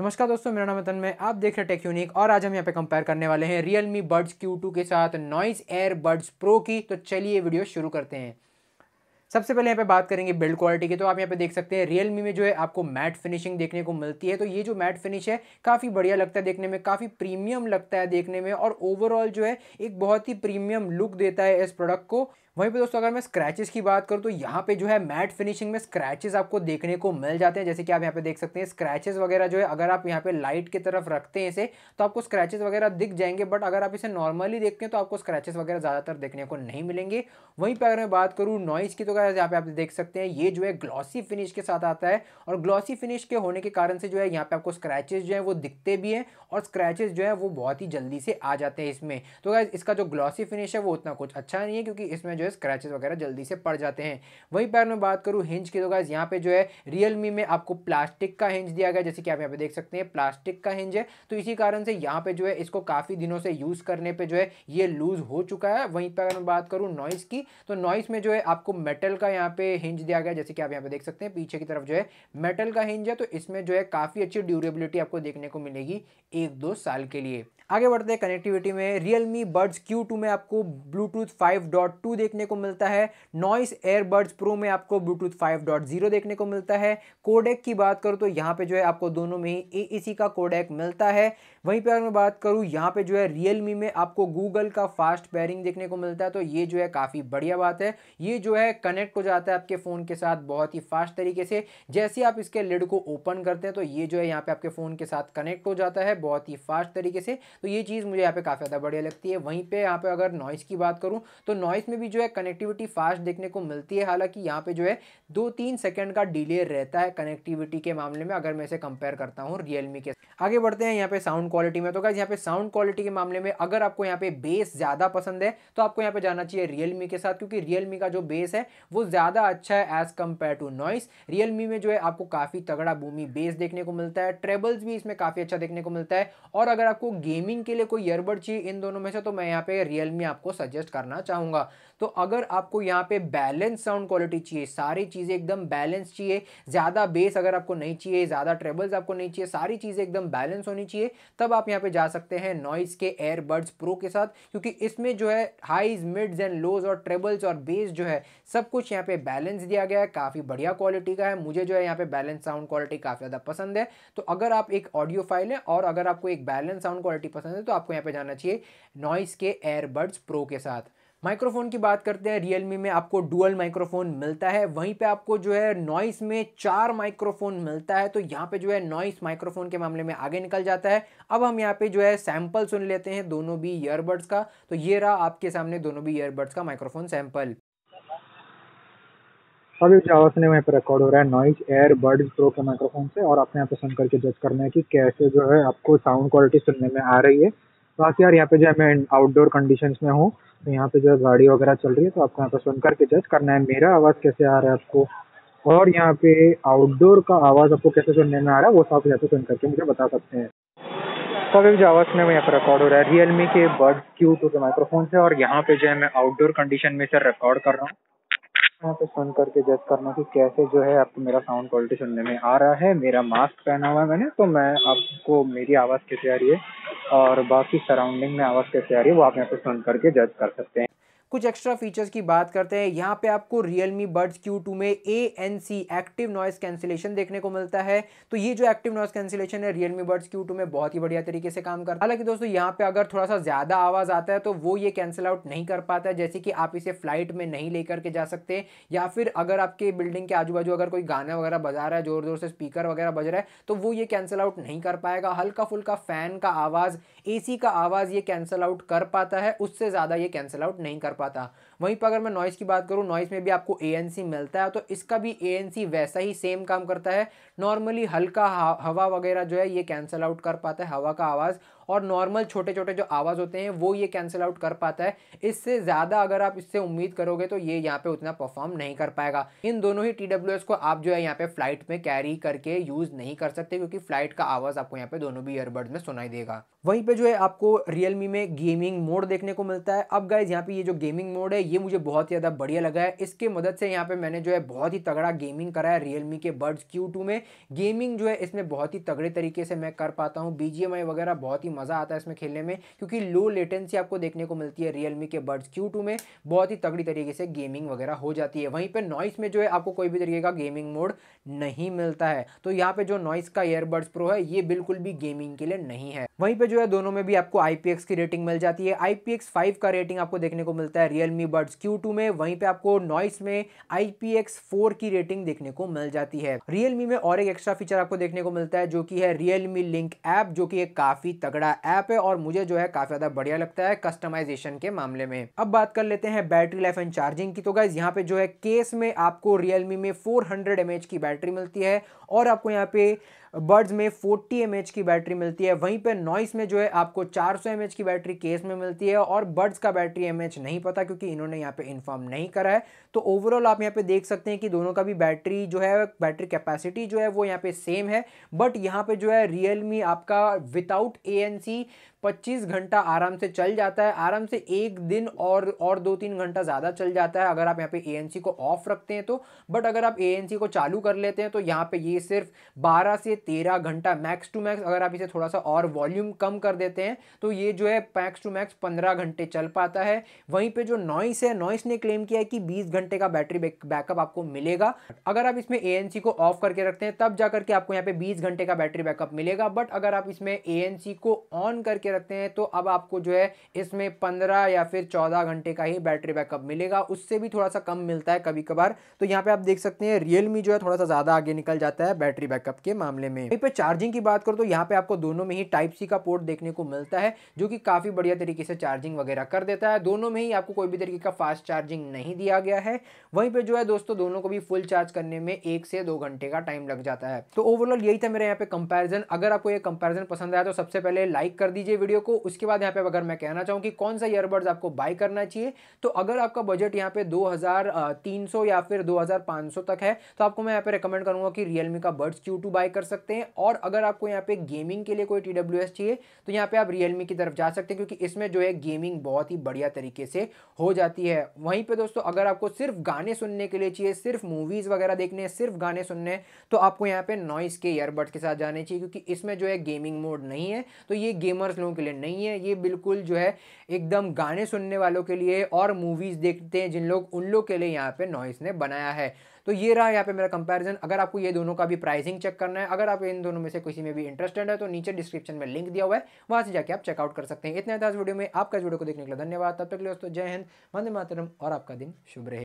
नमस्कार दोस्तों मेरा नाम है तन्मय आप देख रहे हैं टेक यूनिक और आज हम यहाँ पे कंपेयर करने वाले हैं रियलमी Buds Q2 के साथ नॉइस एयर बड्स प्रो की तो चलिए वीडियो शुरू करते हैं सबसे पहले यहाँ पे बात करेंगे बिल्ड क्वालिटी की तो आप यहाँ पे देख सकते हैं रियलमी में जो है आपको मैट फिनिशिंग देखने को मिलती है तो ये जो मैट फिनिश है काफ़ी बढ़िया लगता है देखने में काफ़ी प्रीमियम लगता है देखने में और ओवरऑल जो है एक बहुत ही प्रीमियम लुक देता है इस प्रोडक्ट को वहीं पे दोस्तों अगर मैं स्क्रैचेस की बात करूँ तो यहाँ पे जो है मैट फिनिशिंग में स्क्रैचेस आपको देखने को मिल जाते हैं जैसे कि आप यहाँ पे देख सकते हैं स्क्रैचेस वगैरह जो है अगर आप यहाँ पे लाइट की तरफ रखते हैं इसे तो आपको स्क्रैचेस वगैरह दिख जाएंगे बट अगर आप इसे नॉर्मली देखते हैं तो आपको स्क्रैचेस वगैरह ज़्यादातर देखने को नहीं मिलेंगे वहीं पर अगर मैं बात करूँ नॉइज़ की तो अगर यहाँ पे आप देख सकते हैं ये जो है ग्लॉसी फिनिश के साथ आता है और ग्लॉसी फिनिश के होने के कारण से जो है यहाँ पे आपको स्क्रैचेज जो है वो दिखते भी हैं और स्क्रैचेज जो है वो बहुत ही जल्दी से आ जाते हैं इसमें तो इसका जो ग्लॉसी फिनिश है वो उतना कुछ अच्छा नहीं है क्योंकि इसमें जो है स्क्रैचेस वगैरह जल्दी से पड़ जाते हैं वहीं पर मैं बात करूँ हिंज की तो गाइज यहाँ पे जो है रियलमी में आपको प्लास्टिक का हिंज दिया गया जैसे कि आप यहाँ पे देख सकते हैं प्लास्टिक का हिंज है तो इसी कारण से यहाँ पे जो है इसको काफ़ी दिनों से यूज़ करने पर जो है ये लूज़ हो चुका है वहीं पर मैं बात करूँ नॉइस की तो नॉइस में जो है आपको मेटल का यहाँ पे हिंज दिया गया जैसे कि आप यहाँ पे देख सकते हैं पीछे की तरफ जो है मेटल का हिंज है तो इसमें जो है काफ़ी अच्छी ड्यूरेबिलिटी आपको देखने को मिलेगी एक दो साल के लिए आगे बढ़ते हैं कनेक्टिविटी में रियलमी बर्ड्स क्यू टू में आपको ब्लूटूथ 5.2 डॉट देखने देखने को मिलता है नॉइस एयरबड्स प्रो में आपको ब्लूटूथ 5.0 देखने को मिलता है कोडेक की बात करूँ तो यहाँ पे जो है आपको दोनों में ही ए का कोडेक मिलता है वहीं पर मैं बात करूँ यहाँ पे जो है रियलमी में आपको गूगल का फास्ट पेयरिंग देखने को मिलता है तो ये जो है काफ़ी बढ़िया बात है ये जो है कनेक्ट हो जाता है आपके फ़ोन के साथ बहुत ही फास्ट तरीके से जैसे आप इसके लिड को ओपन करते हैं तो ये जो है यहाँ पे आपके फ़ोन के साथ कनेक्ट हो जाता है बहुत ही फास्ट तरीके से तो ये चीज़ मुझे यहाँ पे काफ़ी ज़्यादा बढ़िया लगती है वहीं पर यहाँ पर अगर नॉइस की बात करूँ तो नॉइस में भी जो है कनेक्टिविटी फास्ट देखने को मिलती है हालांकि यहाँ पे जो है दो तीन सेकंड का डिले रहता है कनेक्टिविटी के मामले में अगर मैं इसे कंपेयर करता हूँ रियलमी के आगे बढ़ते हैं यहाँ पे साउंड क्वालिटी में तो क्या यहाँ पे साउंड क्वालिटी के मामले में अगर आपको यहाँ पे बेस ज़्यादा पसंद है तो आपको यहाँ पे जाना चाहिए रियलमी के साथ क्योंकि रियलमी का जो बेस है वो ज़्यादा अच्छा है as compare to Noise Realme में जो है आपको काफ़ी तगड़ा बूमी बेस देखने को मिलता है ट्रेबल्स भी इसमें काफ़ी अच्छा देखने को मिलता है और अगर आपको गेमिंग के लिए कोई ईयरबड चाहिए इन दोनों में से तो मैं यहाँ पे रियलमी आपको सजेस्ट करना चाहूँगा तो अगर आपको यहाँ पे बैलेंस साउंड क्वालिटी चाहिए सारी चीज़ें एकदम बैलेंस चाहिए ज़्यादा बेस अगर आपको नहीं चाहिए ज़्यादा ट्रेबल्स आपको नहीं चाहिए सारी चीज़ें एकदम बैलेंस होनी चाहिए तब आप यहाँ पे जा सकते हैं नॉइज़ के एयरबड्स प्रो के साथ क्योंकि इसमें जो है हाईज मिड्स एंड लोज और ट्रेबल्स और बेस जो है सब कुछ यहाँ पे बैलेंस दिया गया है काफ़ी बढ़िया क्वालिटी का है मुझे जो है यहाँ पे बैलेंस साउंड क्वालिटी काफ़ी ज़्यादा पसंद है तो अगर आप एक ऑडियो फाइल है और अगर आपको एक बैलेंस साउंड क्वालिटी पसंद है तो आपको यहाँ पर जाना चाहिए नॉइस के एयरबड्स प्रो के साथ माइक्रोफोन की बात करते हैं रियलमी में आपको डुअल माइक्रोफोन मिलता है वहीं पे आपको जो है नॉइस में चार माइक्रोफोन मिलता है तो यहाँ पे जो है नॉइस माइक्रोफोन के मामले में आगे निकल जाता है अब हम यहाँ पे जो है सैंपल सुन लेते हैं दोनों भी ईयरबड्स का तो ये रहा आपके सामने दोनों भी ईयरबड्स का माइक्रोफोन सैंपल अभी जो आवाज़ ने वहीं पर रिकॉर्ड हो रहा है नॉइज एयर बर्ड्स प्रो के माइक्रोफोन से और आपने यहाँ पे सुन करके जज करना है कि कैसे जो है आपको साउंड क्वालिटी सुनने में आ रही है बस यार यहाँ पे जो है मैं आउटडोर कंडीशंस में हूँ तो यहाँ पे जो है गाड़ी वगैरह चल रही है तो आपको यहाँ पे सुन करके जज करना है मेरा आवाज़ कैसे आ रहा है आपको और यहाँ पे आउटडोर का आवाज़ आपको कैसे सुनने में आ रहा है वो सब यहाँ पे सुन करके मुझे बता सकते हैं तो अभी जो आवाज़ में यहाँ पर रिकॉर्ड हो रहा है रियलमी के बर्ड क्यू टू के माइक्रोफोन से और यहाँ पे जो है मैं आउटडोर कंडीशन में सर रिकॉर्ड कर रहा हूँ यहाँ पे सुन करके जज करना कि कैसे जो है आपको मेरा साउंड क्वालिटी सुनने में आ रहा है मेरा मास्क पहना हुआ है मैंने तो मैं आपको मेरी आवाज़ कैसे आ रही है और बाकी सराउंडिंग में आवाज कैसे आ रही है वो आप यहाँ पे सुन करके जज कर सकते हैं कुछ एक्स्ट्रा फीचर्स की बात करते हैं यहाँ पे आपको Realme Buds Q2 में A N C active noise cancellation देखने को मिलता है तो ये जो एक्टिव नॉइस कैंसिलेशन है Realme Buds Q2 में बहुत ही बढ़िया तरीके से काम करता है हालांकि दोस्तों यहाँ पे अगर थोड़ा सा ज़्यादा आवाज़ आता है तो वो ये कैंसिल आउट नहीं कर पाता है जैसे कि आप इसे फ्लाइट में नहीं लेकर के जा सकते या फिर अगर आपके बिल्डिंग के आजू बाजू अगर कोई गाना वगैरह बजा रहा है ज़ोर ज़ोर से स्पीकर वगैरह बज रहा है तो वो ये कैंसिल आउट नहीं कर पाएगा हल्का फुल्का फ़ैन का आवाज़ ए का आवाज़ ये कैंसिल आउट कर पाता है उससे ज़्यादा ये कैंसिल आउट नहीं कर पाता पाता वहीं पर अगर मैं नॉइस की बात करूँ नॉइस में भी आपको ए मिलता है तो इसका भी ए वैसा ही सेम काम करता है नॉर्मली हल्का हवा वगैरह जो है ये कैंसल आउट कर पाता है हवा का आवाज़ और नॉर्मल छोटे छोटे जो आवाज़ होते हैं वो ये कैंसिल आउट कर पाता है इससे ज़्यादा अगर आप इससे उम्मीद करोगे तो ये यहाँ पे उतना परफॉर्म नहीं कर पाएगा इन दोनों ही टी को आप जो है यहाँ पे फ्लाइट में कैरी करके यूज़ नहीं कर सकते क्योंकि फ्लाइट का आवाज़ आपको यहाँ पे दोनों भी ईयरबड में सुनाई देगा वहीं पे जो है आपको रियल में गेमिंग मोड देखने को मिलता है अब गाइज यहाँ पे ये जो गेमिंग मोड है ये मुझे बहुत ही ज़्यादा बढ़िया लगा है इसके मदद से यहाँ पे मैंने जो है बहुत ही तगड़ा गेमिंग करा है रियलमी के बर्ड्स क्यू में गेमिंग जो है इसमें बहुत ही तगड़े तरीके से मैं कर पाता हूँ बी वगैरह बहुत ही ही मज़ा आता है इसमें खेलने में क्योंकि लो लेटेंसी आपको देखने को मिलती है रियलमी के बर्ड्स क्यू में बहुत ही तगड़ी तरीके से गेमिंग वगैरह हो जाती है वहीं पर नॉइस में जो है आपको कोई भी तरीके का गेमिंग मोड नहीं मिलता है तो यहाँ पे जो नॉइस का एयरबर्ड्स प्रो है ये बिल्कुल भी गेमिंग के लिए नहीं है वहीं पे जो है दोनों में भी आपको IPX की रेटिंग मिल जाती है IPX 5 का रेटिंग आपको देखने को मिलता है Realme Buds Q2 में वहीं पे आपको नॉइस में IPX 4 की रेटिंग देखने को मिल जाती है Realme में और एक एक्स्ट्रा फीचर आपको देखने को मिलता है जो कि है Realme Link ऐप जो कि एक काफी तगड़ा बड़ा ऐप है और मुझे जो है काफ़ी ज़्यादा बढ़िया लगता है कस्टमाइजेशन के मामले में अब बात कर लेते हैं बैटरी लाइफ एंड चार्जिंग की तो गाइज यहाँ पे जो है केस में आपको रियलमी में फोर हंड्रेड की बैटरी मिलती है और आपको यहाँ पे बर्ड्स में 40 एम की बैटरी मिलती है वहीं पे नॉइस में जो है आपको 400 सौ की बैटरी केस में मिलती है और बर्ड्स का बैटरी एम नहीं पता क्योंकि इन्होंने यहाँ पे इन्फॉर्म नहीं करा है तो ओवरऑल आप यहाँ पे देख सकते हैं कि दोनों का भी बैटरी जो है बैटरी कैपेसिटी जो है वो यहाँ पे सेम है बट यहाँ पे जो है रियलमी आपका विदाउट ए 25 घंटा आराम से चल जाता है आराम से एक दिन और और दो तीन घंटा ज़्यादा चल जाता है अगर आप यहाँ पे ए को ऑफ रखते हैं तो बट अगर आप ए को चालू कर लेते हैं तो यहाँ पे ये सिर्फ 12 से 13 घंटा मैक्स टू मैक्स अगर आप इसे थोड़ा सा और वॉल्यूम कम कर देते हैं तो ये जो है मैक्स टू मैक्स पंद्रह घंटे चल पाता है वहीं पर जो नॉइस है नॉइस ने क्लेम किया है कि बीस घंटे का बैटरी बैकअप आपको मिलेगा अगर आप इसमें ए को ऑफ करके रखते हैं तब जा करके आपको यहाँ पे बीस घंटे का बैटरी बैकअप मिलेगा बट अगर आप इसमें ए को ऑन करके रखते हैं तो अब आपको जो है इसमें पंद्रह या फिर चौदह घंटे का ही बैटरी बैकअप मिलेगा उससे भी थोड़ा सा कम मिलता है कभी कभार तो यहाँ पे आप देख सकते हैं रियलमी जो है थोड़ा सा ज़्यादा आगे निकल जाता है बैटरी बैकअप के मामले में यहीं पर चार्जिंग की बात करो तो यहाँ पे आपको दोनों में ही टाइप सी का पोर्ट देखने को मिलता है जो कि काफ़ी बढ़िया तरीके से चार्जिंग वगैरह कर देता है दोनों में ही आपको कोई भी तरीके का फास्ट चार्जिंग नहीं दिया गया है वहीं पर जो है दोस्तों दोनों को भी फुल चार्ज करने में एक से दो घंटे का टाइम लग जाता है तो ओवरऑल यही था मेरे यहाँ पे कंपेरिजन अगर आपको ये कंपेरिजन पसंद आया तो सबसे पहले लाइक कर दीजिए वीडियो को उसके बाद यहाँ पे अगर मैं कहना चाहूँ कि कौन सा ईयरबड्स आपको बाय करना चाहिए तो अगर आपका बजट यहाँ पे 2300 या फिर 2500 तक है तो आपको मैं यहाँ पे रिकमेंड करूँगा कि रियलमी का बर्ड्स क्यू टू बाय कर सकते हैं और अगर आपको यहाँ पे गेमिंग के लिए कोई टी चाहिए तो यहाँ पे आप रियलमी की तरफ जा सकते हैं क्योंकि इसमें जो है गेमिंग बहुत ही बढ़िया तरीके से हो जाती है वहीं पर दोस्तों अगर आपको सिर्फ गाने सुनने के लिए चाहिए सिर्फ मूवीज़ वगैरह देखने सिर्फ गाने सुनने तो आपको यहाँ पे नॉइस के ईयरबड्स के साथ जाने चाहिए क्योंकि इसमें जो है गेमिंग मोड नहीं है तो ये गेमर्स लोगों वालों के लिए नहीं है ये बिल्कुल जो है एकदम गाने सुनने वालों के लिए और मूवीज़ देखते हैं जिन लोग उन लोग के लिए यहाँ पे नॉइस ने बनाया है तो ये रहा यहाँ पे मेरा कंपैरिजन अगर आपको ये दोनों का भी प्राइसिंग चेक करना है अगर आप इन दोनों में से किसी में भी इंटरेस्टेड है तो नीचे डिस्क्रिप्शन में लिंक दिया हुआ है वहाँ से जाके आप चेकआउट कर सकते हैं इतना था इस वीडियो में आपका इस वीडियो को देखने के लिए धन्यवाद तब तक लिए दोस्तों जय हिंद मंद मातरम और आपका दिन शुभ रहे